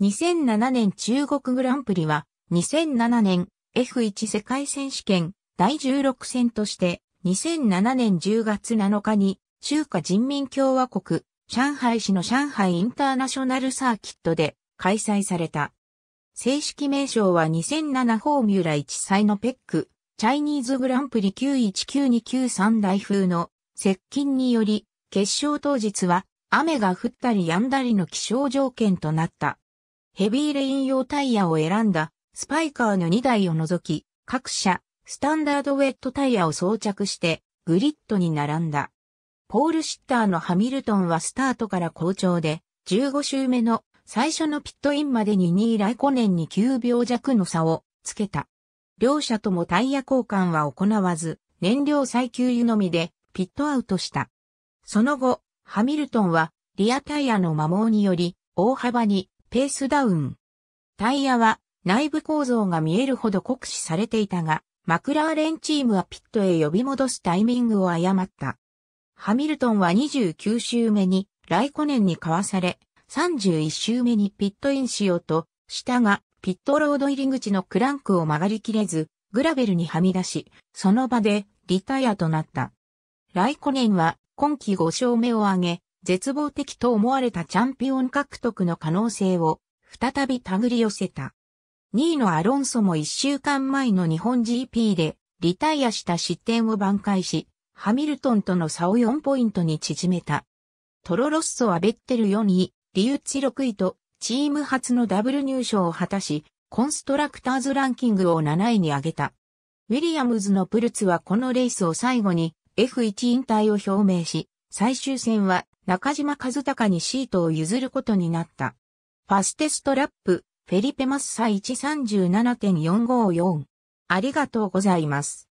2007年中国グランプリは、2007年 F1 世界選手権第16戦として、2007年10月7日に中華人民共和国上海市の上海インターナショナルサーキットで開催された。正式名称は2007フォーミュラ1歳のペック、チャイニーズグランプリ919293台風の接近により、決勝当日は雨が降ったり止んだりの気象条件となった。ヘビーレイン用タイヤを選んだスパイカーの2台を除き、各社、スタンダードウェットタイヤを装着してグリッドに並んだ。ポール・シッターのハミルトンはスタートから好調で、15周目の最初のピットインまでに2位来5年に9秒弱の差をつけた。両者ともタイヤ交換は行わず、燃料再給油のみでピットアウトした。その後、ハミルトンはリアタイヤの摩耗により大幅にペースダウン。タイヤは内部構造が見えるほど酷使されていたが、マクラーレンチームはピットへ呼び戻すタイミングを誤った。ハミルトンは29周目にライコネンに交わされ、31周目にピットインしようとしたが、ピットロード入り口のクランクを曲がりきれず、グラベルにはみ出し、その場でリタイアとなった。ライコネンは今季5勝目を挙げ、絶望的と思われたチャンピオン獲得の可能性を再び手繰り寄せた。2位のアロンソも1週間前の日本 GP でリタイアした失点を挽回し、ハミルトンとの差を4ポイントに縮めた。トロロッソはベッテル4位、リウッチ6位とチーム初のダブル入賞を果たし、コンストラクターズランキングを7位に上げた。ウィリアムズのプルツはこのレースを最後に F1 引退を表明し、最終戦は中島和隆にシートを譲ることになった。ファステストラップ、フェリペマッサ137.454。ありがとうございます。